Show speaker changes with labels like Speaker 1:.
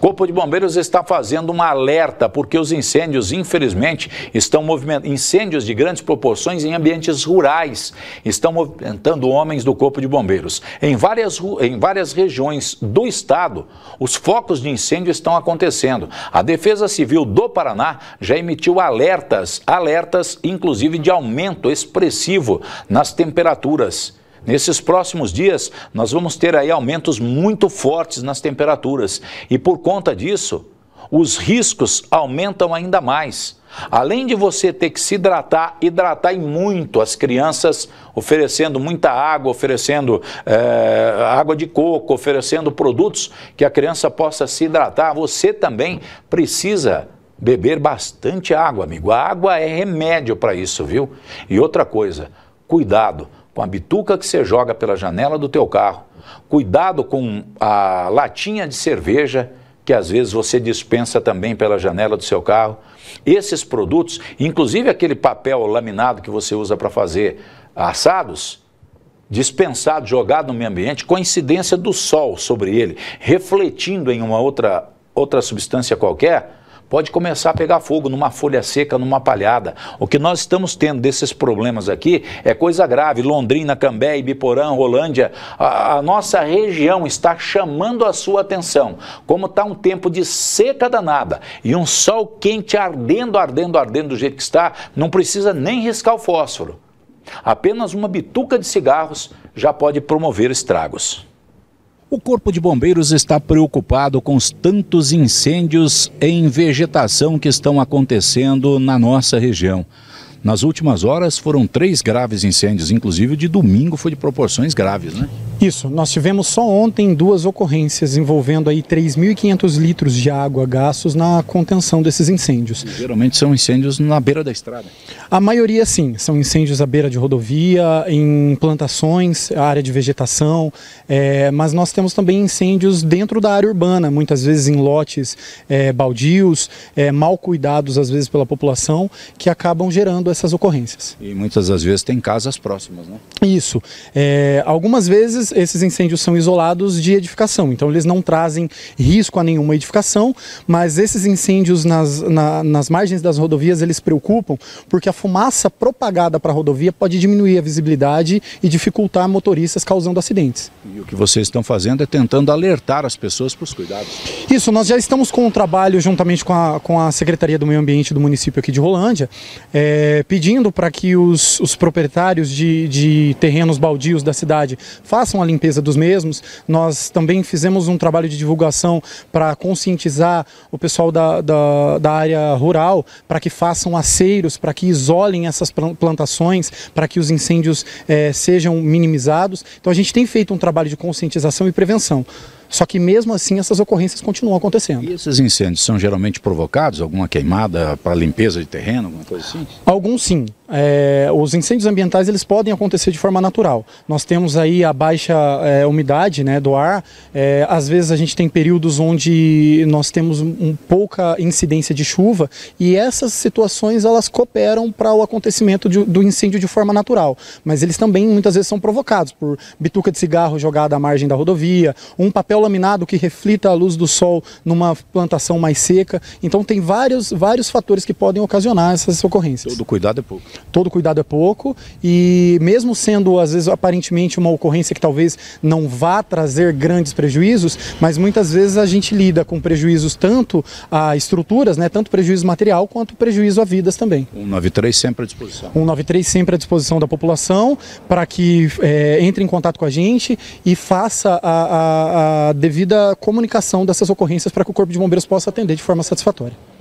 Speaker 1: Corpo de Bombeiros está fazendo um alerta porque os incêndios, infelizmente, estão movimentando incêndios de grandes proporções em ambientes rurais, estão movimentando homens do Corpo de Bombeiros. Em várias, em várias regiões do estado, os focos de incêndio estão acontecendo. A Defesa Civil do Paraná já emitiu alertas, alertas inclusive de aumento expressivo nas temperaturas. Nesses próximos dias, nós vamos ter aí aumentos muito fortes nas temperaturas e por conta disso, os riscos aumentam ainda mais. Além de você ter que se hidratar, hidratar e muito as crianças, oferecendo muita água, oferecendo é, água de coco, oferecendo produtos que a criança possa se hidratar, você também precisa beber bastante água, amigo. A água é remédio para isso, viu? E outra coisa, cuidado com a bituca que você joga pela janela do teu carro, cuidado com a latinha de cerveja que às vezes você dispensa também pela janela do seu carro. Esses produtos, inclusive aquele papel laminado que você usa para fazer assados, dispensado, jogado no meio ambiente, coincidência do sol sobre ele, refletindo em uma outra outra substância qualquer, pode começar a pegar fogo numa folha seca, numa palhada. O que nós estamos tendo desses problemas aqui é coisa grave. Londrina, Cambé, Ibiporã, Rolândia, a, a nossa região está chamando a sua atenção. Como está um tempo de seca danada e um sol quente ardendo, ardendo, ardendo do jeito que está, não precisa nem riscar o fósforo. Apenas uma bituca de cigarros já pode promover estragos. O Corpo de Bombeiros está preocupado com os tantos incêndios em vegetação que estão acontecendo na nossa região. Nas últimas horas foram três graves incêndios, inclusive o de domingo foi de proporções graves, né?
Speaker 2: Isso, nós tivemos só ontem duas ocorrências envolvendo aí 3.500 litros de água gastos na contenção desses incêndios. E geralmente são incêndios na beira da estrada? A maioria sim, são incêndios à beira de rodovia, em plantações, área de vegetação, é, mas nós temos também incêndios dentro da área urbana, muitas vezes em lotes é, baldios, é, mal cuidados às vezes pela população, que acabam gerando essas ocorrências.
Speaker 1: E muitas das vezes tem casas próximas, né?
Speaker 2: Isso, algumas vezes esses, esses incêndios são isolados de edificação, então eles não trazem risco a nenhuma edificação, mas esses incêndios nas, na, nas margens das rodovias eles preocupam porque a fumaça propagada para a rodovia pode diminuir a visibilidade e dificultar motoristas causando acidentes. E o que vocês estão fazendo é tentando
Speaker 1: alertar as pessoas para os cuidados.
Speaker 2: Isso, nós já estamos com um trabalho juntamente com a, com a Secretaria do Meio Ambiente do município aqui de Rolândia, é, pedindo para que os, os proprietários de, de terrenos baldios da cidade façam façam a limpeza dos mesmos. Nós também fizemos um trabalho de divulgação para conscientizar o pessoal da, da, da área rural para que façam aceiros, para que isolem essas plantações, para que os incêndios eh, sejam minimizados. Então a gente tem feito um trabalho de conscientização e prevenção. Só que mesmo assim essas ocorrências continuam acontecendo. E esses
Speaker 1: incêndios são geralmente provocados? Alguma queimada para limpeza de terreno, alguma coisa assim?
Speaker 2: Alguns sim. É, os incêndios ambientais eles podem acontecer de forma natural. Nós temos aí a baixa é, umidade né, do ar. É, às vezes a gente tem períodos onde nós temos um, pouca incidência de chuva e essas situações elas cooperam para o acontecimento de, do incêndio de forma natural. Mas eles também muitas vezes são provocados por bituca de cigarro jogada à margem da rodovia, um papel papel laminado que reflita a luz do sol numa plantação mais seca. Então tem vários, vários fatores que podem ocasionar essas ocorrências. Todo cuidado é pouco. Todo cuidado é pouco e mesmo sendo às vezes aparentemente uma ocorrência que talvez não vá trazer grandes prejuízos, mas muitas vezes a gente lida com prejuízos tanto a estruturas, né, tanto prejuízo material quanto prejuízo a vidas também.
Speaker 1: 193 sempre à disposição.
Speaker 2: 193 sempre à disposição da população para que é, entre em contato com a gente e faça a, a, a a devida comunicação dessas ocorrências para que o Corpo de Bombeiros possa atender de forma satisfatória.